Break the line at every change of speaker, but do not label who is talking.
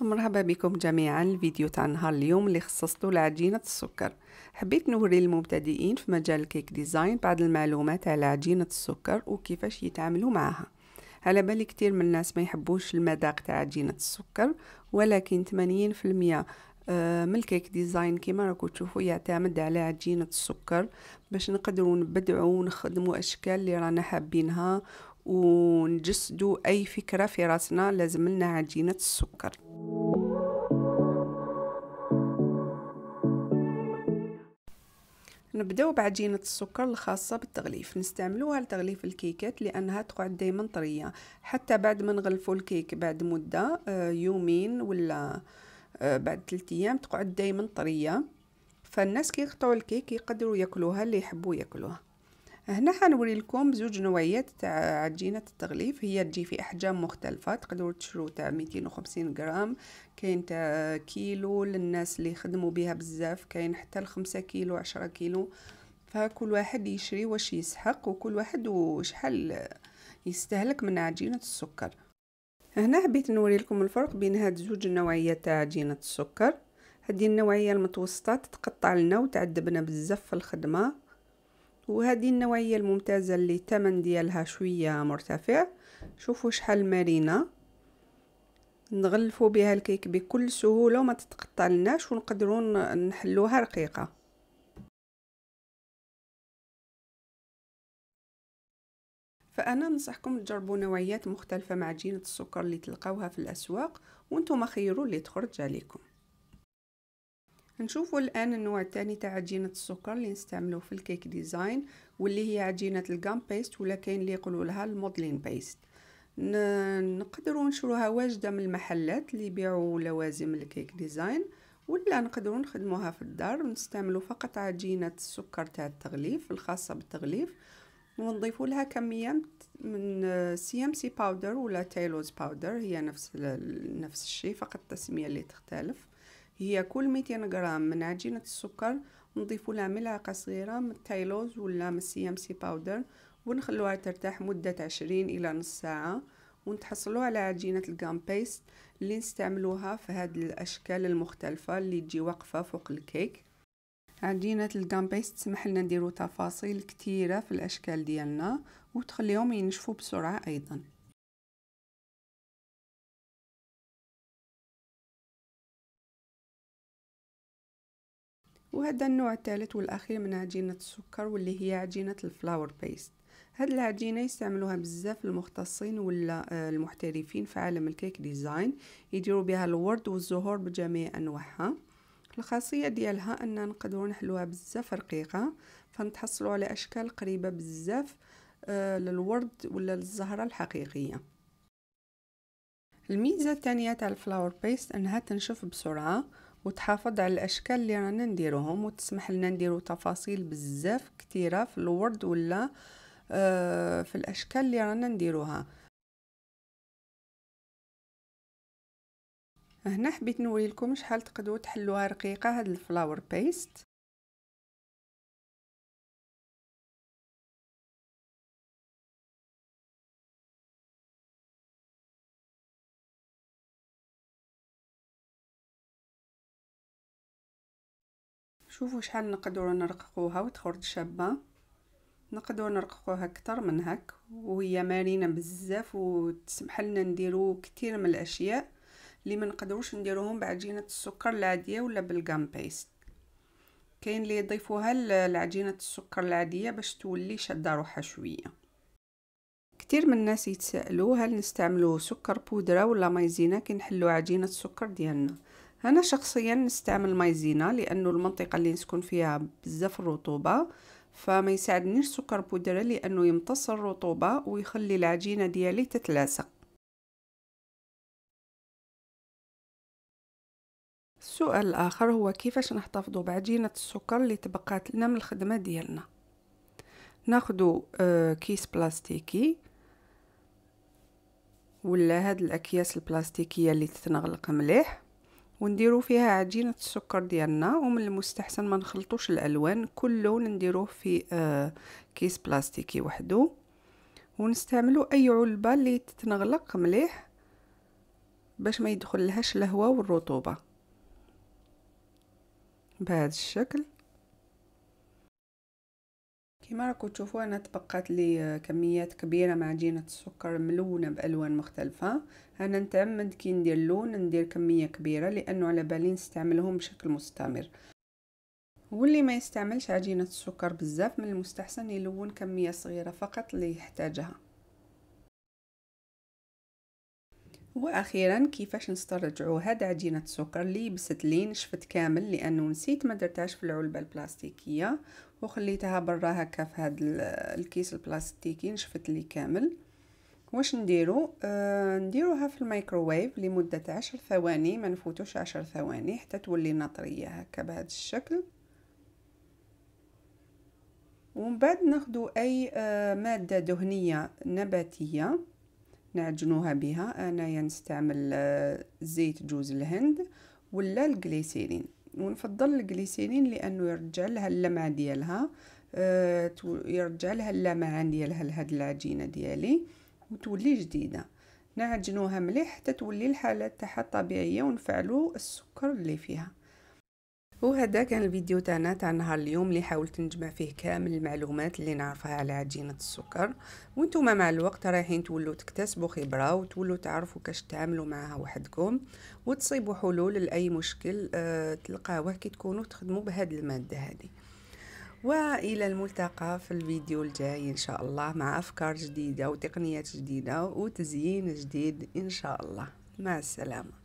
مرحبا بكم جميعا الفيديو تاع نهار اليوم اللي خصصته لعجينة السكر حبيت نوري المبتدئين في مجال الكيك ديزاين بعض المعلومات على عجينة السكر وكيفاش يتعاملوا معها على بالي كتير من الناس ما يحبوش المذاق تاع عجينة السكر ولكن 80% من الكيك ديزاين كيما راكو تشوفوا يعتمد على عجينه السكر باش نقدروا نبدعوا ونخدموا اشكال اللي رانا حابينها ونجسدوا اي فكره في راسنا لازم لنا عجينه السكر نبداو بعجينه السكر الخاصه بالتغليف نستعملوها لتغليف الكيكات لانها تقعد دائما طريه حتى بعد ما نغلفو الكيك بعد مده آه، يومين ولا آه، بعد ثلاثة ايام تقعد دائما طريه فالناس يقطعوا الكيك يقدروا ياكلوها اللي يحبوا ياكلوها هنا حنوري لكم زوج نوعيات تاع عجينه التغليف هي تجي في احجام مختلفه تقدروا تشرو تاع 250 غرام كاين تاع كيلو للناس اللي يخدموا بها بزاف كاين حتى ل 5 كيلو 10 كيلو فكل واحد يشري واش يسحق وكل واحد وشحال يستهلك من عجينه السكر هنا حبيت نوريلكم الفرق بين هاد زوج النوعيات تاع عجينه السكر هذه النوعيه المتوسطه تتقطع لنا وتعذبنا بزاف في الخدمه وهذه النوعيه الممتازه اللي الثمن ديالها شويه مرتفع شوفوا شحال مرينه نغلفوا بها الكيك بكل سهوله وما تتقطع لناش ونقدروا نحلوها رقيقه فأنا ننصحكم تجربوا نوعيات مختلفة مع عجينة السكر اللي تلقاوها في الأسواق وانتم خيروا اللي تخرج عليكم نشوفوا الآن النوع الثاني تاع عجينة السكر اللي نستعملوه في الكيك ديزاين واللي هي عجينة الجام بيست ولا كاين اللي يقولوا لها المودلين بيست نقدروا نشروها واجده من المحلات اللي يبيعوا لوازم الكيك ديزاين ولا نقدروا نخدموها في الدار ونستعملوا فقط عجينه السكر تاع التغليف الخاصه بالتغليف ونضيف لها كمية من سي ام سي باودر ولا تايلوز باودر هي نفس نفس الشيء فقط التسمية اللي تختلف هي كل 200 غرام من عجينة السكر نضيف لها ملعقة صغيرة من التايلوز ولا من سي ام سي باودر ونخلوها ترتاح مدة عشرين إلى نص ساعة ونتحصلوا على عجينة الجام بيست اللي نستعملوها في هاد الأشكال المختلفة اللي تجي واقفة فوق الكيك عجينة الجامبيس تسمح لنا نديرو تفاصيل كتيرة في الأشكال ديالنا وتخليهم ينشفوا بسرعة أيضا وهذا النوع الثالث والأخير من عجينة السكر واللي هي عجينة الفلاور بيست هاد العجينه يستعملوها بزاف المختصين ولا آه، المحترفين في عالم الكيك ديزاين يديروا بها الورد والزهور بجميع انواعها الخاصية ديالها أننا نقدروا نحلوها بزاف رقيقة فنتحصلوا على أشكال قريبة بزاف آه، للورد ولا للزهرة الحقيقية الميزة الثانية تاع الفلاور بيست أنها تنشف بسرعة وتحافظ على الاشكال اللي رانا نديروهم وتسمح لنا نديرو تفاصيل بزاف كتيره في الورد ولا آه، في
الاشكال اللي رانا نديروها هنا حبيت نوري لكم شحال تقدروا تحلوها رقيقه هاد الفلاور بيست شوفوا شحال
نقدروا نرققوها وتخرج شابه نقدروا نرققوها اكثر من هك وهي مرينه بزاف وتسمح لنا نديرو كثير من الاشياء اللي ما نقدروش نديروهم بعجينه السكر العاديه ولا بالجام بيست كاين اللي يضيفوها لعجينه السكر العاديه باش تولي شاده روحها شويه كتير من الناس يتسائلوا هل نستعملوا سكر بودره ولا مايزينا كي نحلوا عجينه السكر ديالنا انا شخصيا نستعمل مايزينا لانه المنطقه اللي نسكن فيها بزاف الرطوبه فما يساعدنيش سكر بودره لانه يمتص الرطوبه ويخلي العجينه ديالي تتلاصق السؤال الآخر هو كيفاش نحتفظوا بعجينة السكر اللي تبقات لنا من الخدمة ديالنا ناخدو آه، كيس بلاستيكي ولا هاد الأكياس البلاستيكية اللي تتنغلق مليح ونديرو فيها عجينة السكر ديالنا ومن المستحسن ما نخلطوش الألوان كل لون نديروه في آه، كيس بلاستيكي وحده ونستعملو أي علبة اللي تتنغلق مليح باش ما يدخل لهاش الهواء والرطوبه بهذا الشكل كما راكم تشوفوا انا تبقات لي كميات كبيره مع عجينه السكر ملونه بالوان مختلفه انا نتعمد كي ندير لون ندير كميه كبيره لانه على بالي نستعملهم بشكل مستمر واللي ما يستعملش عجينه السكر بزاف من المستحسن يلون كميه صغيره فقط اللي يحتاجها واخيرا كيفاش نسترجعو هاد عجينه السكر اللي بست لي نشفت كامل لانه نسيت ما درتهاش في العلبه البلاستيكيه وخليتها برا هكا في هاد الكيس البلاستيكي نشفت لي كامل واش نديرو آه نديروها في الميكروويف لمده عشر ثواني ما نفوتوش عشر ثواني حتى تولي نطريه هكا بهذا الشكل ومن بعد ناخدو اي آه ماده دهنيه نباتيه نعجنوها بها انايا نستعمل آه، زيت جوز الهند ولا الجليسيرين ونفضل الجليسيرين لانه يرجع لها اللمعه ديالها آه، يرجع لها اللمعه ديالها لهاد العجينه ديالي وتولي جديده نعجنوها مليح حتى تولي الحاله تاعها طبيعيه ونفعلوا السكر اللي فيها وهذا كان الفيديو تاعنا تاع نهار اليوم اللي حاولت نجمع فيه كامل المعلومات اللي نعرفها على عجينه السكر وانتم مع الوقت رايحين تولوا تكتسبوا خبره وتولوا تعرفوا كاش تعملوا معها وحدكم وتصيبوا حلول لاي مشكل أه تلقاوه كي تكونوا تخدموا بهاد الماده هذه والى الملتقى في الفيديو الجاي ان شاء الله مع افكار جديده وتقنيات جديده وتزيين جديد ان شاء الله مع السلامه